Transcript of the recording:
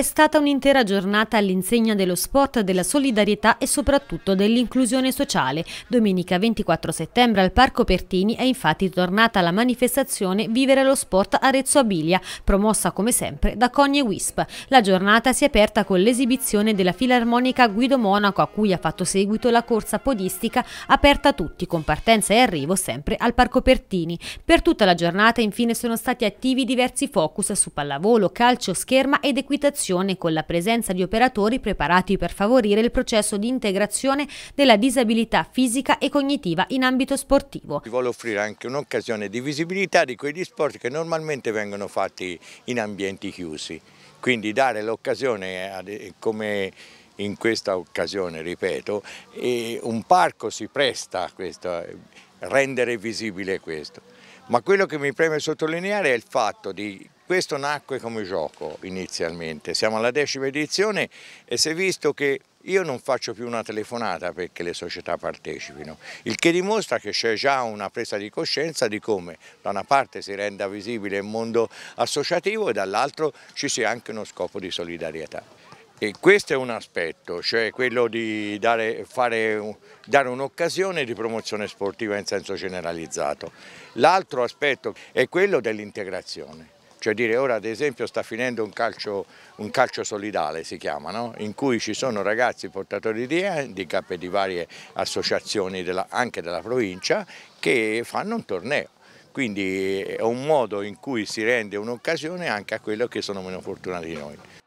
È stata un'intera giornata all'insegna dello sport, della solidarietà e soprattutto dell'inclusione sociale. Domenica 24 settembre al Parco Pertini è infatti tornata la manifestazione Vivere lo sport Arezzo Abilia, promossa come sempre da Cogni Wisp. La giornata si è aperta con l'esibizione della filarmonica Guido Monaco a cui ha fatto seguito la corsa podistica aperta a tutti con partenza e arrivo sempre al Parco Pertini. Per tutta la giornata infine sono stati attivi diversi focus su pallavolo, calcio, scherma ed equitazione formazione con la presenza di operatori preparati per favorire il processo di integrazione della disabilità fisica e cognitiva in ambito sportivo. Si vuole offrire anche un'occasione di visibilità di quegli sport che normalmente vengono fatti in ambienti chiusi, quindi dare l'occasione come in questa occasione, ripeto, un parco si presta a questo, rendere visibile questo. Ma quello che mi preme sottolineare è il fatto di questo nacque come gioco inizialmente, siamo alla decima edizione e si è visto che io non faccio più una telefonata perché le società partecipino, il che dimostra che c'è già una presa di coscienza di come da una parte si renda visibile il mondo associativo e dall'altro ci sia anche uno scopo di solidarietà. E questo è un aspetto, cioè quello di dare, dare un'occasione di promozione sportiva in senso generalizzato. L'altro aspetto è quello dell'integrazione cioè dire ora ad esempio sta finendo un calcio, un calcio solidale si chiama, no? in cui ci sono ragazzi portatori di handicap eh, e di varie associazioni della, anche della provincia che fanno un torneo. Quindi è un modo in cui si rende un'occasione anche a quelli che sono meno fortunati di noi.